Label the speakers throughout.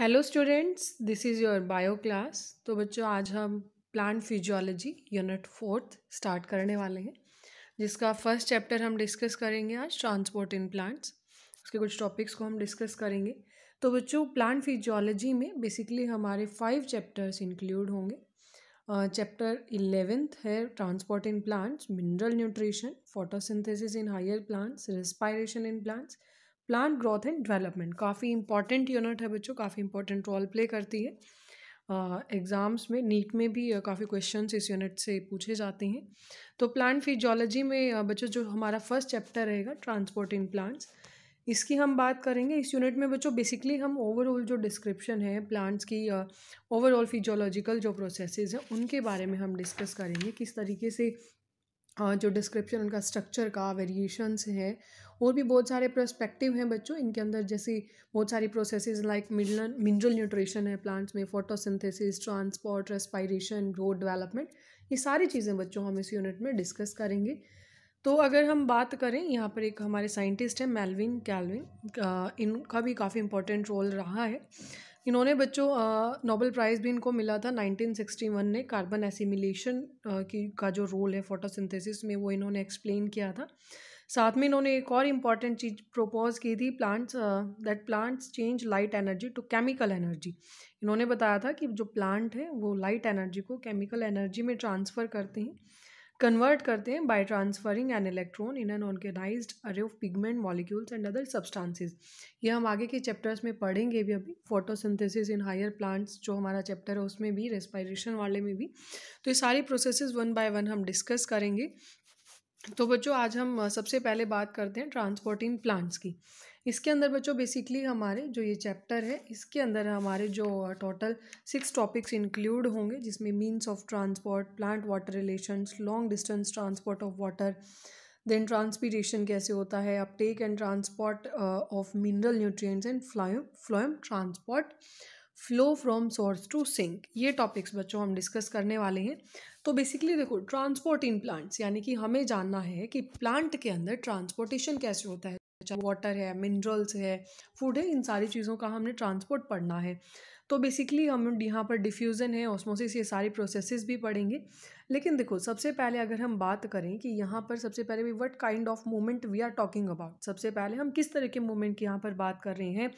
Speaker 1: hello students this is your bio class तो बच्चों आज हम plant physiology unit fourth start करने वाले हैं जिसका फर्स्ट चैप्टर हम डिस्कस करेंगे आज ट्रांसपोर्ट इन प्लांट्स उसके कुछ टॉपिक्स को हम डिस्कस करेंगे तो बच्चों प्लांट फिजियोलॉजी में बेसिकली हमारे फाइव चैप्टर्स इंक्लूड होंगे चैप्टर इलेवेंथ है transport in plants mineral nutrition photosynthesis in higher plants respiration in plants plant growth and development काफ़ी इंपॉर्टेंट यूनिट है बच्चों काफ़ी इंपॉर्टेंट रोल प्ले करती है एग्ज़ाम्स uh, में नीट में भी uh, काफ़ी क्वेश्चन इस यूनिट से पूछे जाते हैं तो प्लांट फिजियोलॉजी में uh, बच्चों जो हमारा फर्स्ट चैप्टर रहेगा ट्रांसपोर्ट इन प्लांट्स इसकी हम बात करेंगे इस यूनिट में बच्चों बेसिकली हम ओवरऑल जो डिस्क्रिप्शन है प्लांट्स की ओवरऑल फिजियोलॉजिकल जो प्रोसेसेस हैं उनके बारे में हम डिस्कस करेंगे किस तरीके से जो डिस्क्रिप्शन उनका स्ट्रक्चर का वेरिएशंस हैं और भी बहुत सारे प्रस्पेक्टिव हैं बच्चों इनके अंदर जैसी बहुत सारी processes like mineral mineral nutrition है प्लांट्स में photosynthesis transport respiration growth development ये सारी चीज़ें बच्चों हम इस यूनिट में डिस्कस करेंगे तो अगर हम बात करें यहाँ पर एक हमारे साइंटिस्ट हैं मेलविन कैलविन इनका भी काफ़ी इंपॉर्टेंट रोल रहा है इन्होंने बच्चों नोबेल प्राइज़ भी इनको मिला था 1961 ने कार्बन एसिमिलेशन की का जो रोल है फोटोसिंथेसिस में वो इन्होंने एक्सप्लेन किया था साथ में इन्होंने एक और इम्पॉर्टेंट चीज़ प्रोपोज की थी plants that plants change light energy to chemical energy इन्होंने बताया था कि जो प्लांट है वो लाइट एनर्जी को केमिकल एनर्जी में ट्रांसफ़र करते हैं कन्वर्ट करते हैं by transferring an electron in an organised array of pigment molecules and other substances ये हम आगे के चैप्टर्स में पढ़ेंगे भी अभी फोटोसिंथेसिस इन हायर प्लांट्स जो हमारा चैप्टर है उसमें भी रेस्पायरेशन वाले में भी तो ये सारी प्रोसेसेस वन बाय वन हम डिस्कस करेंगे तो बच्चों आज हम सबसे पहले बात करते हैं ट्रांसपोर्टिंग प्लांट्स की इसके अंदर बच्चों बेसिकली हमारे जो ये चैप्टर है इसके अंदर हमारे जो टोटल सिक्स टॉपिक्स इंक्लूड होंगे जिसमें means of transport plant water relations long distance transport of water then transpiration कैसे होता है uptake and transport of mineral nutrients and phloem phloem transport flow from source to sink ये topics बच्चों हम discuss करने वाले हैं तो बेसिकली देखो ट्रांसपोर्ट इन प्लांट्स यानी कि हमें जानना है कि प्लांट के अंदर ट्रांसपोर्टेशन कैसे होता है वाटर है मिनरल्स है फूड है इन सारी चीज़ों का हमने ट्रांसपोर्ट पढ़ना है तो बेसिकली हम यहाँ पर डिफ्यूज़न है ऑस्मोसिस ये सारी प्रोसेसेस भी पढ़ेंगे लेकिन देखो सबसे पहले अगर हम बात करें कि यहाँ पर सबसे पहले भी what kind of movement we are talking about सबसे पहले हम किस तरह के मूवमेंट की यहाँ पर बात कर रहे हैं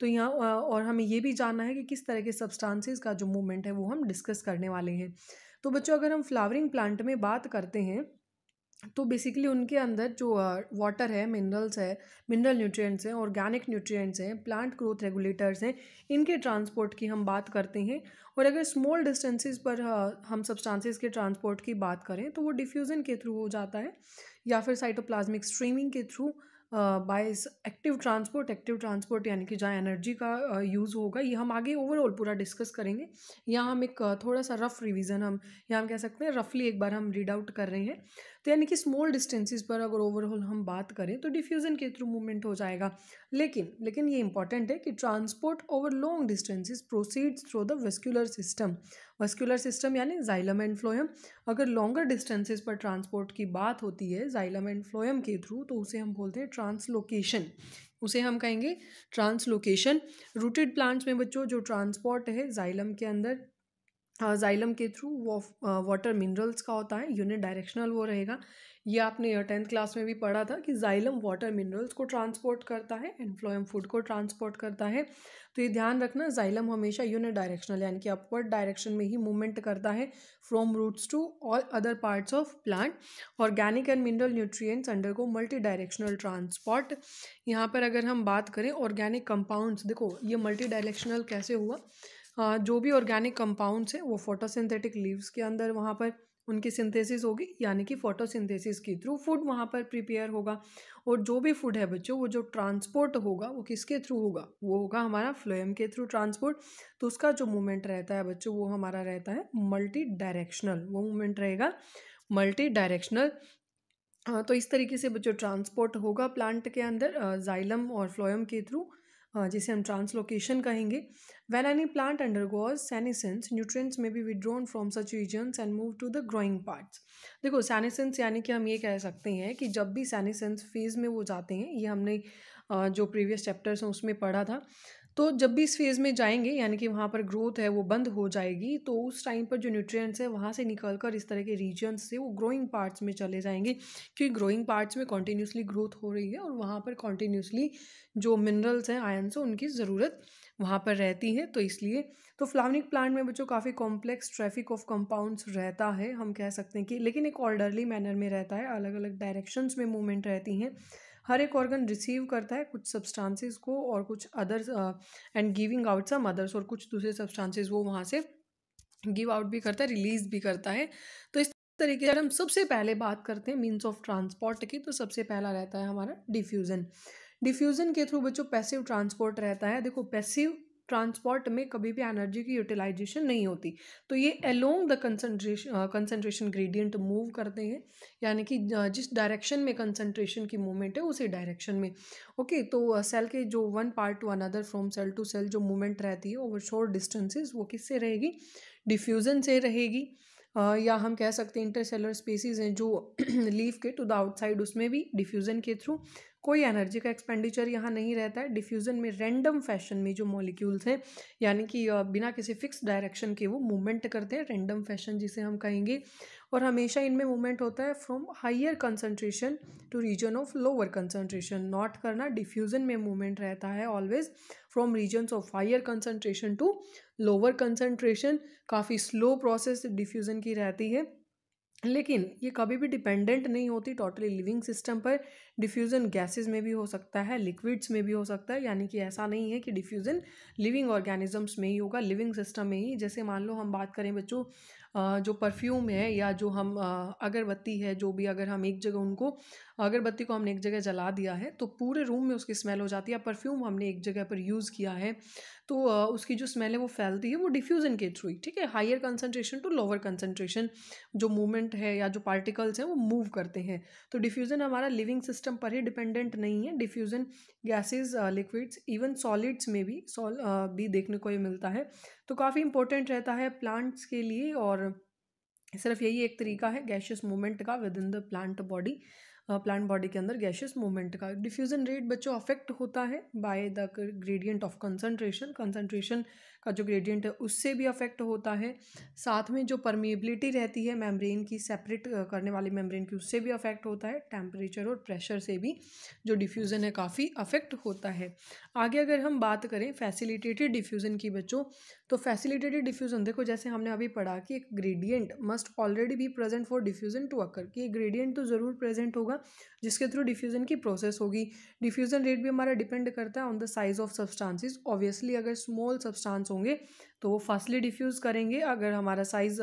Speaker 1: तो यहाँ और हमें ये भी जानना है कि किस तरह के सब्सटांसिस का जो मूवमेंट है वो हम डिस्कस करने वाले हैं तो बच्चों अगर हम फ्लावरिंग प्लांट में बात करते हैं तो बेसिकली उनके अंदर जो वाटर है मिनरल्स है मिनरल न्यूट्रिएंट्स हैं ऑर्गेनिक न्यूट्रिएंट्स हैं प्लांट ग्रोथ रेगुलेटर्स हैं इनके ट्रांसपोर्ट की हम बात करते हैं और अगर स्मॉल डिस्टेंसेस पर हम सब्सटेंसेस के ट्रांसपोर्ट की बात करें तो वो डिफ्यूज़न के थ्रू हो जाता है या फिर साइटोप्लाज्मिक स्ट्रीमिंग के through by active transport active transport यानी कि जहाँ एनर्जी का यूज़ होगा ये हम आगे ओवरऑल पूरा डिस्कस करेंगे यहाँ हम एक थोड़ा सा रफ रिवीजन हम यहाँ हम कह सकते हैं रफली एक बार हम रीड आउट कर रहे हैं तो यानी कि स्मॉल डिस्टेंसिस पर अगर ओवरऑल हम बात करें तो डिफ्यूज़न के थ्रू मूवमेंट हो जाएगा लेकिन लेकिन ये इंपॉर्टेंट है कि transport over long distances proceed through the vascular system vascular system यानी जाइलम एंड फ्लोयम अगर लॉन्गर डिस्टेंसेज पर ट्रांसपोर्ट की बात होती है जाइलम एंड फ्लोयम के थ्रू तो उसे हम बोलते हैं ट्रांसलोकेशन उसे हम कहेंगे ट्रांसलोकेशन रूटेड प्लांट्स में बच्चों जो ट्रांसपोर्ट है जाइलम के अंदर जाइलम हाँ, के थ्रू वो वाटर मिनरल्स का होता है यूनिट डायरेक्शनल वो रहेगा ये आपने टेंथ क्लास में भी पढ़ा था कि जाइलम वाटर मिनरल्स को ट्रांसपोर्ट करता है एंड फ्लोएम फूड को ट्रांसपोर्ट करता है तो ये ध्यान रखना जाइलम हमेशा यूनिट डायरेक्शनल यानी कि अपवर्ड डायरेक्शन में ही मूवमेंट करता है from roots to all other parts of plant organic and mineral nutrients को मल्टी डायरेक्शनल ट्रांसपोर्ट यहाँ पर अगर हम बात करें ऑर्गेनिक कंपाउंड्स देखो ये मल्टी डायरेक्शनल कैसे हुआ हाँ, जो भी ऑर्गेनिक कंपाउंड्स हैं वो फोटोसिंथेटिक लीव्स के अंदर वहाँ पर उनकी सिंथेसिस होगी यानी कि फोटोसिंथेसिस के थ्रू फूड वहाँ पर प्रिपेयर होगा और जो भी फूड है बच्चों वो जो ट्रांसपोर्ट होगा वो किसके थ्रू होगा वो होगा हमारा फ्लोएम के थ्रू ट्रांसपोर्ट तो उसका जो मूवमेंट रहता है बच्चों वो हमारा रहता है मल्टी डायरेक्शनल वो मूवमेंट रहेगा मल्टी डायरेक्शनल हाँ, तो इस तरीके से बच्चों ट्रांसपोर्ट होगा प्लांट के अंदर जाइलम और फ्लोएम के थ्रू हाँ, जिसे हम ट्रांसलोकेशन कहेंगे when any plant undergoes senescence nutrients में be withdrawn from such regions and move to the growing parts देखो सैनिसेंस यानी कि हम ये कह सकते हैं कि जब भी सैनिसेंस फेज़ में वो जाते हैं ये हमने जो प्रीवियस चैप्टर्स हैं उसमें पढ़ा था तो जब भी इस फेज़ में जाएंगे यानी कि वहाँ पर ग्रोथ है वो बंद हो जाएगी तो उस टाइम पर जो न्यूट्रिएंट्स है वहाँ से निकल कर इस तरह के रीजन्स से वो ग्रोइंग पार्ट्स में चले जाएंगे क्योंकि ग्रोइंग पार्ट्स में कॉन्टीन्यूसली ग्रोथ हो रही है और वहाँ पर कॉन्टीन्यूसली जो मिनरल्स हैं आयन्स से उनकी ज़रूरत वहाँ पर रहती है तो इसलिए तो फ्लावनिक प्लांट में बच्चों काफ़ी कॉम्प्लेक्स ट्रैफिक ऑफ कंपाउंड्स रहता है हम कह सकते हैं कि लेकिन एक ऑर्डरली मैनर में रहता है अलग अलग डायरेक्शंस में मूवमेंट रहती हैं हर एक ऑर्गन रिसीव करता है कुछ सब्सटेंसेस को और कुछ others and giving out some others और कुछ दूसरे सब्सटेंसेस वो वहाँ से गिव आउट भी करता है रिलीज भी करता है तो इस तरीके से हम सबसे पहले बात करते हैं मीन्स ऑफ ट्रांसपोर्ट की तो सबसे पहला रहता है हमारा डिफ्यूज़न डिफ्यूज़न के थ्रू बच्चों पैसिव ट्रांसपोर्ट रहता है देखो पैसिव ट्रांसपोर्ट में कभी भी एनर्जी की यूटिलाइजेशन नहीं होती तो ये along the concentration concentration gradient move करते हैं यानी कि uh, जिस डायरेक्शन में कंसनट्रेशन की मूवमेंट है उसी डायरेक्शन में ओके okay, तो सेल uh, के जो one part to another from cell to cell जो मूवमेंट रहती है ओवर शॉर्ट डिस्टेंसेज वो किससे रहेगी डिफ्यूज़न से रहेगी uh, या हम कह सकते हैं इंटरसेलर स्पेसीज हैं जो लीफ के टू द आउटसाइड उसमें भी डिफ्यूज़न के थ्रू कोई एनर्जी का एक्सपेंडिचर यहाँ नहीं रहता है डिफ्यूज़न में रैंडम फैशन में जो मॉलिक्यूल्स हैं यानी कि बिना किसी फिक्स डायरेक्शन के वो मूवमेंट करते हैं रैंडम फैशन जिसे हम कहेंगे और हमेशा इनमें मूवमेंट होता है from higher concentration to region of lower concentration not करना डिफ्यूज़न में मूवमेंट रहता है always from regions of higher concentration to lower concentration काफ़ी स्लो प्रोसेस डिफ्यूज़न की रहती है लेकिन ये कभी भी डिपेंडेंट नहीं होती टोटली लिविंग सिस्टम पर डिफ्यूज़न गैसेस में भी हो सकता है लिक्विड्स में भी हो सकता है यानी कि ऐसा नहीं है कि डिफ्यूज़न लिविंग ऑर्गेनिजम्स में ही होगा लिविंग सिस्टम में ही जैसे मान लो हम बात करें बच्चों जो परफ्यूम है या जो हम अगरबत्ती है जो भी अगर हम एक जगह उनको अगरबत्ती को हमने एक जगह जला दिया है तो पूरे रूम में उसकी स्मेल हो जाती है या परफ्यूम हमने एक जगह पर यूज़ किया है तो उसकी जो स्मेल है वो फैलती है वो डिफ्यूज़न के थ्रू ठीक है higher concentration to lower concentration जो मूवमेंट है या जो पार्टिकल्स हैं वो मूव करते हैं तो डिफ्यूज़न हमारा लिविंग सिस्टम पर ही डिपेंडेंट नहीं है diffusion gases liquids even solids में भी सॉल भी देखने को ये मिलता है तो काफ़ी इंपॉर्टेंट रहता है प्लांट्स के लिए और सिर्फ यही एक तरीका है गैशियस मूवमेंट का within the plant body plant body के अंदर गैशियस मूवमेंट का डिफ्यूज़न रेट बच्चों अफेक्ट होता है by the gradient of concentration concentration का जो ग्रेडियंट है उससे भी अफेक्ट होता है साथ में जो परमिएबिलिटी रहती है मेम्ब्रेन की सेपरेट करने वाली मेम्ब्रेन की उससे भी अफेक्ट होता है टेम्परेचर और प्रेशर से भी जो डिफ्यूज़न है काफ़ी अफेक्ट होता है आगे अगर हम बात करें फैसिलिटेटेड डिफ्यूज़न की बच्चों तो फैसिलिटेटेड डिफ्यूज़न देखो जैसे हमने अभी पढ़ा कि एक ग्रेडियंट मस्ट ऑलरेडी भी present for diffusion to occur कि ग्रेडियंट तो ज़रूर प्रेजेंट होगा होगा जिसके थ्रू डिफ्यूज़न की प्रोसेस होगी डिफ्यूज़न रेट भी हमारा डिपेंड करता है on the size of substances obviously अगर स्मॉल सब्सटेंस होंगे तो वो फास्टली डिफ्यूज़ करेंगे अगर हमारा साइज़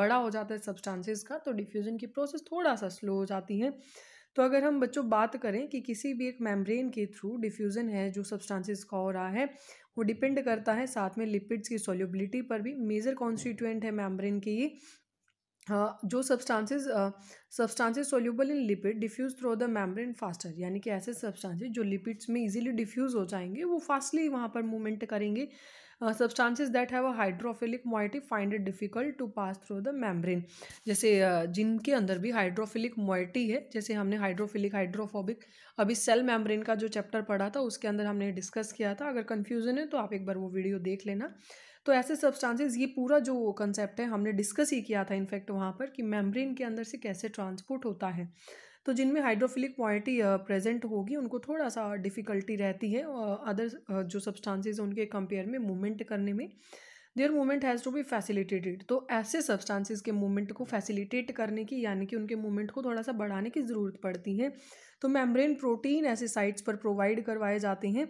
Speaker 1: बड़ा हो जाता है सब्सटेंसेस का तो डिफ्यूज़न की प्रोसेस थोड़ा सा स्लो हो जाती है तो अगर हम बच्चों बात करें कि किसी भी एक मेम्ब्रेन के थ्रू डिफ्यूज़न है जो सब्सटेंसेस का हो रहा है वो डिपेंड करता है साथ में लिपिड्स की सोल्यूबिलिटी पर भी मेजर कॉन्स्टिट्यूएंट है मेम्ब्रेन के ये हाँ, जो substances substances soluble in lipid diffuse through the membrane faster यानी कि ऐसे सब्सटेंसेस जो लिपिड्स में इजीली डिफ्यूज हो जाएंगे वो फास्टली वहाँ पर मूवमेंट करेंगे substances that have a hydrophilic moiety find it difficult to pass through the membrane जैसे uh, जिनके अंदर भी हाइड्रोफिलिक मोइटी है जैसे हमने हाइड्रोफिलिक हाइड्रोफोबिक अभी सेल मेम्ब्रेन का जो चैप्टर पढ़ा था उसके अंदर हमने डिस्कस किया था अगर कन्फ्यूजन है तो आप एक बार वो वीडियो देख लेना तो ऐसे सब्सटेंसेस ये पूरा जो कंसेप्ट है हमने डिस्कस ही किया था इनफैक्ट वहाँ पर कि मेम्ब्रेन के अंदर से कैसे ट्रांसपोर्ट होता है तो जिनमें हाइड्रोफिलिक क्वालिटी प्रेजेंट होगी उनको थोड़ा सा डिफ़िकल्टी रहती है और अदर जो सब्सटेंसेस उनके कंपेयर में मूवमेंट करने में their movement has to be facilitated तो ऐसे सब्सटांसिस के मूवमेंट को फैसिलिटेट करने की यानी कि उनके मूवमेंट को थोड़ा सा बढ़ाने की ज़रूरत पड़ती है तो मेम्ब्रेन प्रोटीन ऐसे साइट्स पर प्रोवाइड करवाए जाते हैं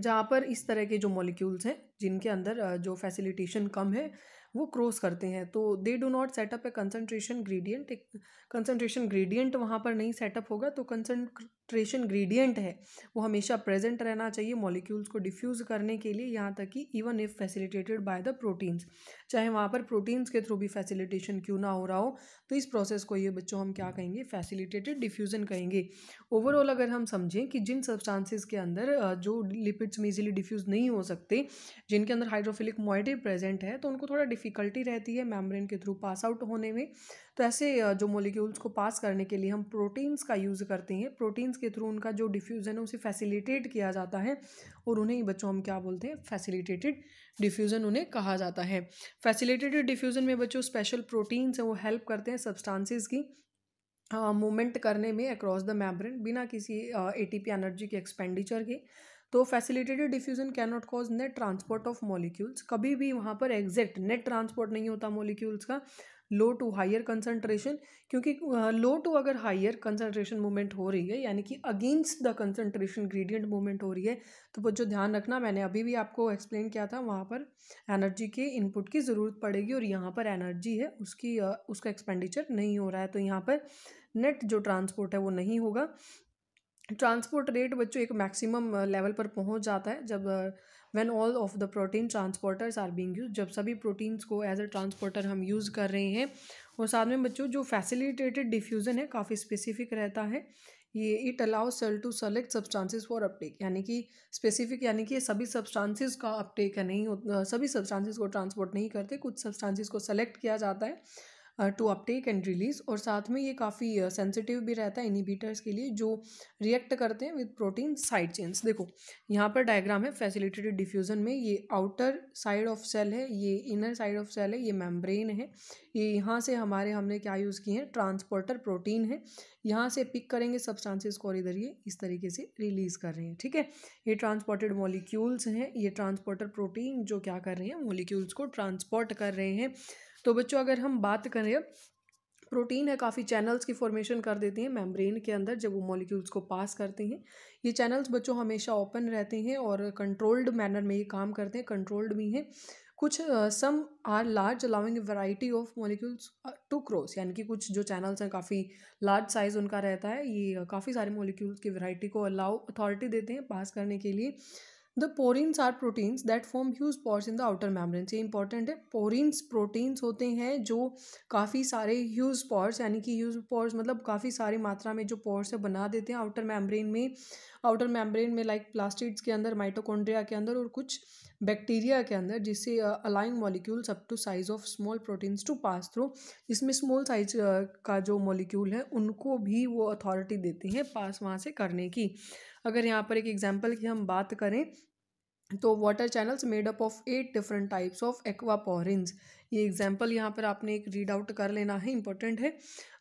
Speaker 1: जहाँ पर इस तरह के जो मॉलिक्यूल्स हैं जिनके अंदर जो फैसिलिटेशन कम है वो क्रॉस करते हैं तो they do not set up a concentration gradient एक कंसनट्रेशन ग्रेडियंट वहाँ पर नहीं सेटअप होगा तो कंसनट्रेशन ग्रेडियंट है वो हमेशा प्रेजेंट रहना चाहिए मॉलिक्यूल्स को डिफ्यूज़ करने के लिए यहाँ तक कि even if facilitated by the proteins चाहे वहाँ पर प्रोटीन्स के थ्रू भी फैसिलिटेशन क्यों ना हो रहा हो तो इस प्रोसेस को ये बच्चों हम क्या कहेंगे फैसिलिटेटेड डिफ्यूज़न कहेंगे ओवरऑल अगर हम समझें कि जिन सब्सटेंसेस के अंदर जो लिपिड्स में इजीली डिफ्यूज़ नहीं हो सकते जिनके अंदर हाइड्रोफिलिक मोइडे प्रेजेंट है तो उनको थोड़ा डिफिकल्टी रहती है मैमब्रेन के थ्रू पास आउट होने में तो ऐसे जो मोलिक्यूल्स को पास करने के लिए हम प्रोटीन्स का यूज़ करते हैं प्रोटीन्स के थ्रू उनका जो डिफ्यूज़न है उसे फैसिलिटेट किया जाता है और उन्हें ही बच्चों हम क्या बोलते हैं फैसिलिटेटेड डिफ्यूज़न उन्हें कहा जाता है फैसिलिटेटेड डिफ्यूज़न में बच्चों स्पेशल प्रोटीन्स हैं वो हेल्प करते हैं सब्सटांसिस की मूवमेंट करने में अक्रॉस द मैब्रेन बिना किसी ए एटीपी एनर्जी के एक्सपेंडिचर के तो facilitated diffusion can not cause net transport of molecules कभी भी वहाँ पर एग्जैक्ट नेट ट्रांसपोर्ट नहीं होता मॉलिक्यूल्स का लो टू हायर कंसनट्रेशन क्योंकि लो टू अगर हायर कंसनट्रेशन मूवमेंट हो रही है यानी कि against the concentration gradient movement हो रही है तो वो जो ध्यान रखना मैंने अभी भी आपको एक्सप्लेन किया था वहाँ पर एनर्जी के इनपुट की ज़रूरत पड़ेगी और यहाँ पर एनर्जी है उसकी उसका एक्सपेंडिचर नहीं हो रहा है तो यहाँ पर नेट जो ट्रांसपोर्ट है वो नहीं होगा ट्रांसपोर्ट रेट बच्चों एक मैक्सिमम लेवल पर पहुंच जाता है जब when all of the protein transporters are being use जब सभी प्रोटीन्स को एज अ ट्रांसपोर्टर हम यूज़ कर रहे हैं और साथ में बच्चों जो फैसिलिटेटेड डिफ्यूज़न है काफ़ी स्पेसिफिक रहता है ये it allow cell to select substances for uptake यानी कि स्पेसिफिक यानी कि सभी सब्सटांसिस का अपटेक है नहीं सभी सब्सटांसिस को ट्रांसपोर्ट नहीं करते कुछ सब्सटांसिस को सेलेक्ट किया जाता है टू अपटेक एंड रिलीज और साथ में ये काफ़ी सेंसिटिव भी रहता है इनिबीटर्स के लिए जो रिएक्ट करते हैं विद प्रोटीन साइड चेंस देखो यहाँ पर डायग्राम है फैसिलिटेटेड डिफ्यूज़न में ये आउटर साइड ऑफ सेल है ये इनर साइड ऑफ सेल है ये मेम्ब्रेन है ये यहाँ से हमारे हमने क्या यूज़ किए हैं ट्रांसपोर्टर प्रोटीन है यहाँ से पिक करेंगे सब्सटांसिस को और इधर ये इस तरीके से रिलीज़ कर रहे हैं ठीक है ये ट्रांसपोर्टेड मोलिक्यूल्स हैं ये ट्रांसपोर्टर प्रोटीन जो क्या कर रहे हैं मोलिक्यूल्स को ट्रांसपोर्ट कर रहे हैं तो बच्चों अगर हम बात करें प्रोटीन है काफ़ी चैनल्स की फॉर्मेशन कर देती हैं मेम्ब्रेन के अंदर जब वो मॉलिक्यूल्स को पास करते हैं ये चैनल्स बच्चों हमेशा ओपन रहते हैं और कंट्रोल्ड मैनर में ये काम करते हैं कंट्रोल्ड भी हैं कुछ some are large allowing variety of molecules to cross यानी कि कुछ जो चैनल्स हैं काफ़ी लार्ज साइज उनका रहता है ये काफ़ी सारे मोलिक्यूल्स की वैराइटी को अलाउ अथॉरिटी देते हैं पास करने के लिए the porins are proteins that form huge pores in the outer membranes ये इंपॉर्टेंट है पोरिन्स प्रोटीन्स होते हैं जो काफ़ी सारे ह्यूज पॉर्स यानी कि ह्यूज पॉर्स मतलब काफ़ी सारी मात्रा में जो पोर्स है बना देते हैं आउटर मेम्ब्रेन में आउटर मेम्ब्रेन में लाइक प्लास्टिक्स के अंदर माइटोकोंड्रिया के अंदर और कुछ बैक्टीरिया के अंदर जिससे allowing molecules up to size of small proteins to pass through इसमें स्मॉल साइज का जो मॉलिक्यूल है उनको भी वो अथॉरिटी देती हैं पास वहाँ से करने की अगर यहाँ पर एक एग्जाम्पल की हम बात करें तो water channels made up of eight different types of aquaporin ये एग्जाम्पल यहाँ पर आपने एक रीड आउट कर लेना है इंपॉर्टेंट है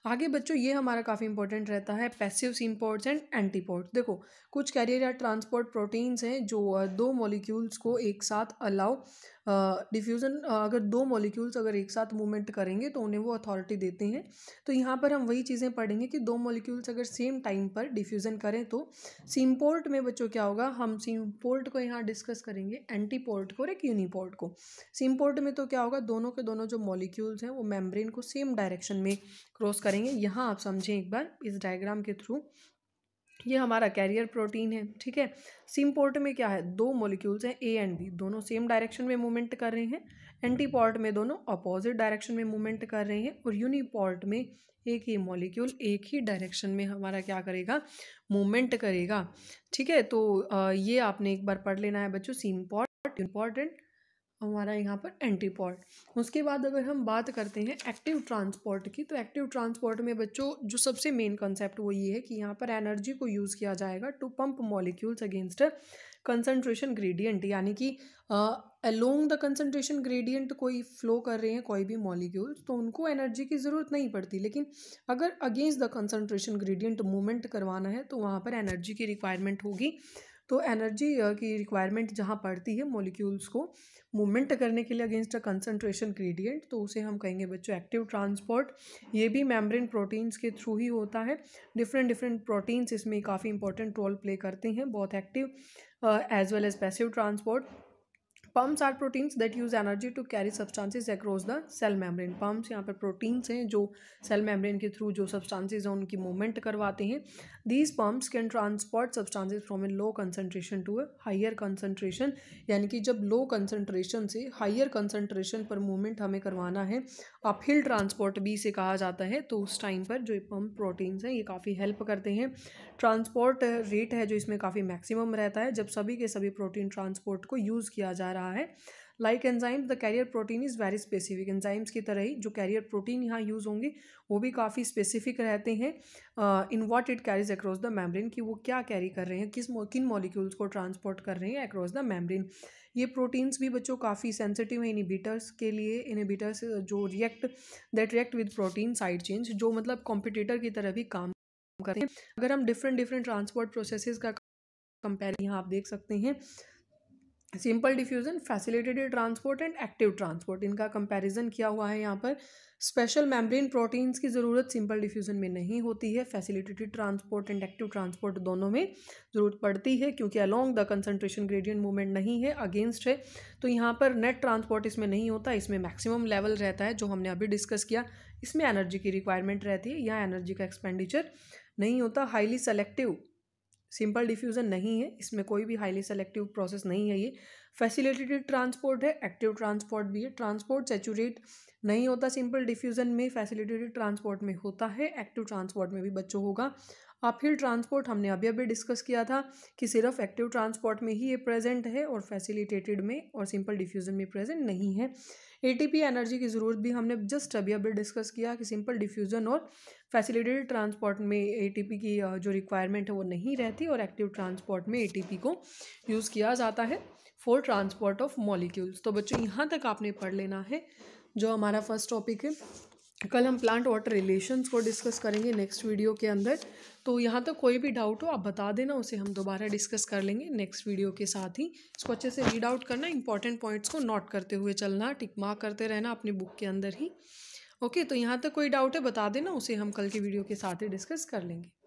Speaker 1: आगे बच्चों ये हमारा काफ़ी इंपॉर्टेंट रहता है पैसिव सीम्पोर्ट्स एंड एंटीपोर्ट्स देखो कुछ कैरियर या ट्रांसपोर्ट प्रोटीन्स हैं जो दो मॉलिक्यूल्स को एक साथ अलाउ डिफ्यूज़न अगर दो मॉलिक्यूल्स अगर एक साथ मूवमेंट करेंगे तो उन्हें वो अथॉरिटी देते हैं तो यहाँ पर हम वही चीज़ें पढ़ेंगे कि दो मॉलिक्यूल्स अगर सेम टाइम पर डिफ्यूज़न करें तो सीम्पोर्ट में बच्चों क्या होगा हम सीम्पोर्ट को यहाँ डिस्कस करेंगे एंटीपोर्ट को और एक यूनिपोर्ट को सीम्पोर्ट में तो क्या होगा दोनों के दोनों जो मॉलिक्यूल्स हैं वो मेम्ब्रेन को सेम डायरेक्शन में क्रॉस कर करेंगे यहाँ आप समझें एक बार इस डायग्राम के थ्रू ये हमारा कैरियर प्रोटीन है ठीक है सिमपोर्ट में क्या है दो मोलिक्यूल्स हैं ए एंड बी दोनों सेम डायरेक्शन में मूवमेंट कर रहे हैं एंटीपोर्ट में दोनों अपोजिट डायरेक्शन में मूवमेंट कर रहे हैं और यूनिपोर्ट में एक ही मॉलिक्यूल एक ही डायरेक्शन में हमारा क्या करेगा मूवमेंट करेगा ठीक है तो ये आपने एक बार पढ़ लेना है बच्चों सिम्पोर्ट इम्पॉर्टेंट हमारा यहाँ पर एंटीपॉड उसके बाद अगर हम बात करते हैं एक्टिव ट्रांसपोर्ट की तो एक्टिव ट्रांसपोर्ट में बच्चों जो सबसे मेन कॉन्सेप्ट वो ये है कि यहाँ पर एनर्जी को यूज़ किया जाएगा to pump molecules against concentration gradient यानी कि अलोंग द कंसनट्रेशन ग्रेडियंट कोई फ्लो कर रहे हैं कोई भी मॉलिक्यूल्स तो उनको एनर्जी की ज़रूरत नहीं पड़ती लेकिन अगर against the concentration gradient movement करवाना है तो वहाँ पर एनर्जी की रिक्वायरमेंट होगी तो एनर्जी की रिक्वायरमेंट जहाँ पड़ती है मोलिक्यूल्स को मूवमेंट करने के लिए अगेंस्ट अ कंसनट्रेशन ग्रेडियंट तो उसे हम कहेंगे बच्चों एक्टिव ट्रांसपोर्ट ये भी मेम्ब्रेन प्रोटीन्स के थ्रू ही होता है डिफरेंट डिफरेंट प्रोटीन्स इसमें काफ़ी इंपॉर्टेंट रोल प्ले करते हैं बहुत active as well as passive transport pumps are proteins that use energy to carry substances across the cell membrane pumps यहाँ पर प्रोटीन्स हैं जो सेल मेम्ब्रेन के थ्रू जो सब्सटेंसेस हैं उनकी मूवमेंट करवाते हैं these pumps can transport substances from a low concentration to a higher concentration यानी कि जब लो कंसनट्रेशन से हाइयर कंसनट्रेशन पर मूवमेंट हमें करवाना है आप हिल ट्रांसपोर्ट भी से कहा जाता है तो उस टाइम पर जो पम्प प्रोटीन्स हैं ये काफ़ी हेल्प करते हैं ट्रांसपोर्ट रेट है जो इसमें काफ़ी मैक्सिमम रहता है जब सभी के सभी प्रोटीन ट्रांसपोर्ट को यूज़ किया जा रहा है रहा है like enzymes the carrier protein is very specific enzymes की तरह ही जो कैरियर प्रोटीन यहाँ यूज़ होंगे वो भी काफ़ी स्पेसिफिक रहते हैं in what it carries across the membrane कि वो क्या कैरी कर रहे हैं किस किन मॉलिक्यूल्स को ट्रांसपोर्ट कर रहे हैं अक्रॉस द मेम्ब्रेन ये प्रोटीन्स भी बच्चों काफ़ी सेंसिटिव हैं इनिबिटर्स के लिए इनिबिटर्स जो react that react with protein side change जो मतलब कॉम्पिटिटर की तरह भी काम करते हैं अगर हम डिफरेंट डिफरेंट ट्रांसपोर्ट प्रोसेसेस का कंपेयर यहाँ आप देख सकते हैं simple diffusion facilitated transport and active transport इनका कंपैरिजन किया हुआ है यहाँ पर स्पेशल मेम्ब्रेन प्रोटीन्स की ज़रूरत सिंपल डिफ्यूज़न में नहीं होती है facilitated transport and active transport दोनों में ज़रूरत पड़ती है क्योंकि along the concentration gradient movement नहीं है अगेंस्ट है तो यहाँ पर नेट ट्रांसपोर्ट इसमें नहीं होता इसमें मैक्सिमम लेवल रहता है जो हमने अभी डिस्कस किया इसमें एनर्जी की रिक्वायरमेंट रहती है यहाँ एनर्जी का एक्सपेंडिचर नहीं होता हाईली सेलेक्टिव सिंपल डिफ्यूज़न नहीं है इसमें कोई भी हाईली सेलेक्टिव प्रोसेस नहीं है ये फैसिलिटेटेड ट्रांसपोर्ट है एक्टिव ट्रांसपोर्ट भी है ट्रांसपोर्ट सेचूरेट नहीं होता सिंपल डिफ्यूज़न में फैसिलिटेटेड ट्रांसपोर्ट में होता है एक्टिव ट्रांसपोर्ट में भी बच्चों होगा फिर ट्रांसपोर्ट हमने अभी अभी डिस्कस किया था कि सिर्फ एक्टिव ट्रांसपोर्ट में ही ये प्रेजेंट है और फैसिलिटेटेड में और सिंपल डिफ्यूज़न में प्रेजेंट नहीं है ए एनर्जी की ज़रूरत भी हमने जस्ट अभी अभी डिस्कस किया कि सिंपल डिफ्यूज़न और फैसिलिटेटेड ट्रांसपोर्ट में ए की जो रिक्वायरमेंट है वो नहीं रहती और एक्टिव ट्रांसपोर्ट में ए को यूज़ किया जाता है फॉर ट्रांसपोर्ट ऑफ मॉलिक्यूल्स तो बच्चों यहाँ तक आपने पढ़ लेना है जो हमारा फर्स्ट टॉपिक है कल हम प्लांट वाटर रिलेशंस को डिस्कस करेंगे नेक्स्ट वीडियो के अंदर तो यहाँ तक तो कोई भी डाउट हो आप बता देना उसे हम दोबारा डिस्कस कर लेंगे नेक्स्ट वीडियो के साथ ही इसको अच्छे से रीड आउट करना इंपॉर्टेंट पॉइंट्स को नोट करते हुए चलना टिक मार्क करते रहना अपनी बुक के अंदर ही ओके तो यहाँ तक तो कोई डाउट है बता देना उसे हम कल के वीडियो के साथ ही डिस्कस कर लेंगे